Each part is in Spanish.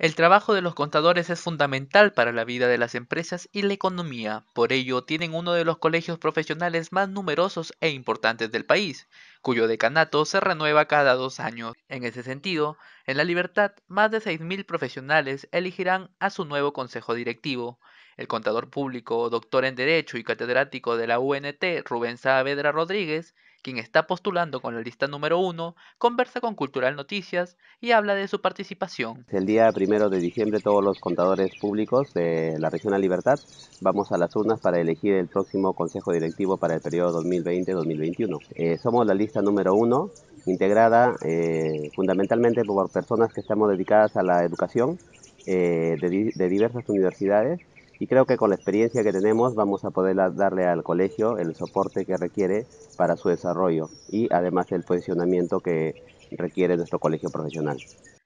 El trabajo de los contadores es fundamental para la vida de las empresas y la economía, por ello tienen uno de los colegios profesionales más numerosos e importantes del país, cuyo decanato se renueva cada dos años. En ese sentido, en La Libertad, más de 6.000 profesionales elegirán a su nuevo consejo directivo. El contador público, doctor en Derecho y catedrático de la UNT, Rubén Saavedra Rodríguez, quien está postulando con la lista número uno, conversa con Cultural Noticias y habla de su participación. El día primero de diciembre todos los contadores públicos de la región de Libertad vamos a las urnas para elegir el próximo Consejo Directivo para el periodo 2020-2021. Eh, somos la lista número uno, integrada eh, fundamentalmente por personas que estamos dedicadas a la educación eh, de, de diversas universidades y creo que con la experiencia que tenemos vamos a poder darle al colegio el soporte que requiere para su desarrollo y además el posicionamiento que requiere nuestro colegio profesional.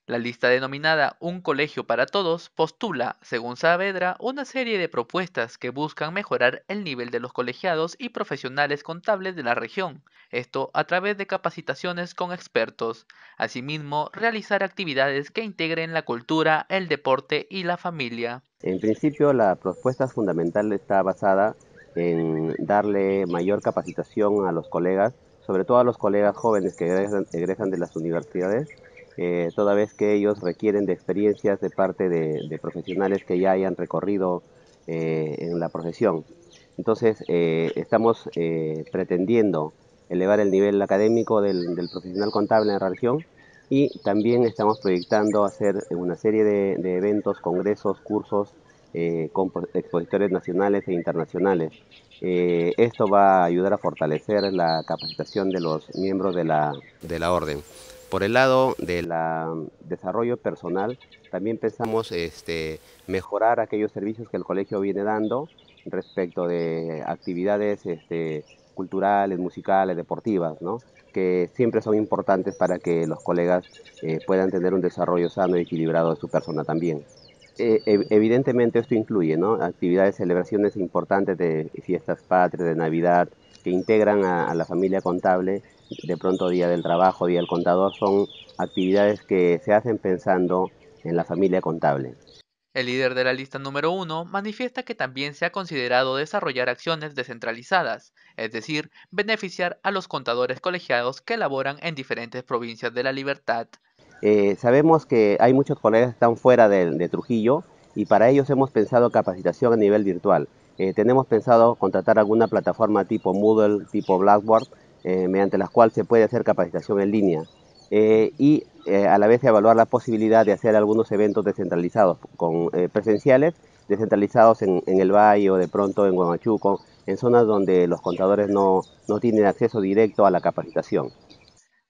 La lista denominada Un Colegio para Todos postula, según Saavedra, una serie de propuestas que buscan mejorar el nivel de los colegiados y profesionales contables de la región, esto a través de capacitaciones con expertos. Asimismo, realizar actividades que integren la cultura, el deporte y la familia. En principio, la propuesta fundamental está basada en darle mayor capacitación a los colegas, sobre todo a los colegas jóvenes que egresan de las universidades eh, toda vez que ellos requieren de experiencias de parte de, profesionales que ya hayan recorrido eh, en la profesión. Entonces, eh, estamos pretendiendo elevar el nivel académico del, profesional contable en la región y también estamos proyectando hacer una serie de, eventos, congresos, cursos con expositores nacionales e internacionales. esto va a ayudar a fortalecer la capacitación de los miembros de la, de la orden. Por el lado del desarrollo personal, también pensamos este, mejorar aquellos servicios que el colegio viene dando respecto de actividades este, culturales, musicales, deportivas, que siempre son importantes para que los colegas eh, puedan tener un desarrollo sano y equilibrado de su persona también. E, e, evidentemente esto incluye actividades, celebraciones importantes de fiestas patrias, de Navidad, que integran a, la familia contable, de pronto Día del Trabajo, Día del Contador, son actividades que se hacen pensando en la familia contable. El líder de la lista número uno manifiesta que también se ha considerado desarrollar acciones descentralizadas, es decir, beneficiar a los contadores colegiados que laboran en diferentes provincias de la libertad. Eh, sabemos que hay muchos colegas que están fuera de Trujillo y para ellos hemos pensado capacitación a nivel virtual. Eh, tenemos pensado contratar alguna plataforma tipo Moodle, tipo Blackboard, eh, mediante las cuales se puede hacer capacitación en línea eh, y a la vez evaluar la posibilidad de hacer algunos eventos descentralizados, con presenciales, descentralizados en, el Valle o de pronto en Guamachuco, en zonas donde los contadores no tienen acceso directo a la capacitación.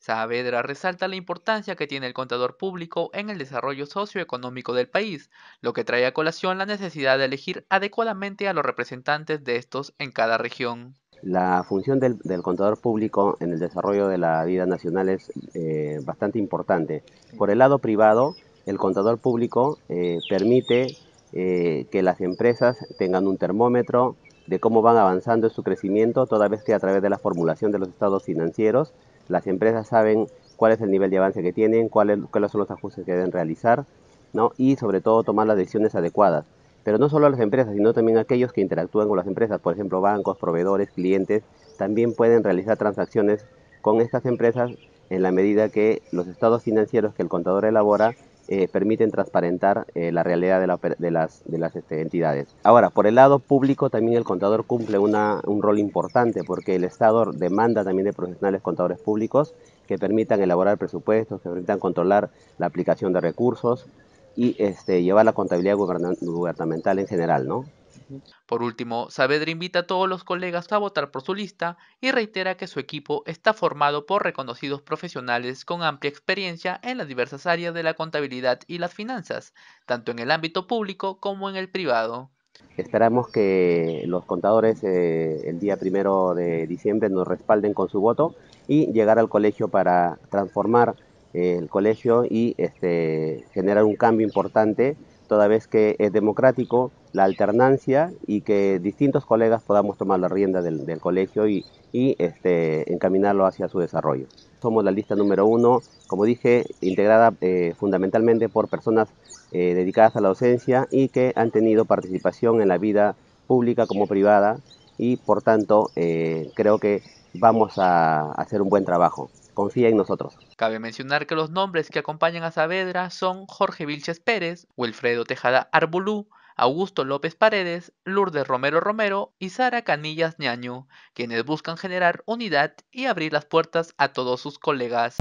Saavedra resalta la importancia que tiene el contador público en el desarrollo socioeconómico del país, lo que trae a colación la necesidad de elegir adecuadamente a los representantes de estos en cada región. La función del, contador público en el desarrollo de la vida nacional es eh, bastante importante. Por el lado privado, el contador público eh, permite eh, que las empresas tengan un termómetro de cómo van avanzando en su crecimiento, toda vez que a través de la formulación de los estados financieros las empresas saben cuál es el nivel de avance que tienen, cuáles, cuáles son los ajustes que deben realizar, ¿no? Y sobre todo tomar las decisiones adecuadas. Pero no solo las empresas, sino también aquellos que interactúan con las empresas, por ejemplo, bancos, proveedores, clientes, también pueden realizar transacciones con estas empresas en la medida que los estados financieros que el contador elabora eh, permiten transparentar eh, la realidad de, las, este, entidades. Ahora, por el lado público también el contador cumple un rol importante porque el Estado demanda también de profesionales contadores públicos que permitan elaborar presupuestos, que permitan controlar la aplicación de recursos y este, llevar la contabilidad gubernamental en general, ¿no? Por último, Saavedra invita a todos los colegas a votar por su lista y reitera que su equipo está formado por reconocidos profesionales con amplia experiencia en las diversas áreas de la contabilidad y las finanzas, tanto en el ámbito público como en el privado. Esperamos que los contadores eh, el día primero de diciembre nos respalden con su voto y llegar al colegio para transformar eh, el colegio y este, generar un cambio importante toda vez que es democrático la alternancia y que distintos colegas podamos tomar la rienda del, colegio y, este, encaminarlo hacia su desarrollo. Somos la lista número uno, como dije, integrada eh, fundamentalmente por personas eh, dedicadas a la docencia y que han tenido participación en la vida pública como privada y por tanto eh, creo que vamos a hacer un buen trabajo confía en nosotros. Cabe mencionar que los nombres que acompañan a Saavedra son Jorge Vilches Pérez, Wilfredo Tejada Arbulú, Augusto López Paredes, Lourdes Romero Romero y Sara Canillas Ñaño, quienes buscan generar unidad y abrir las puertas a todos sus colegas.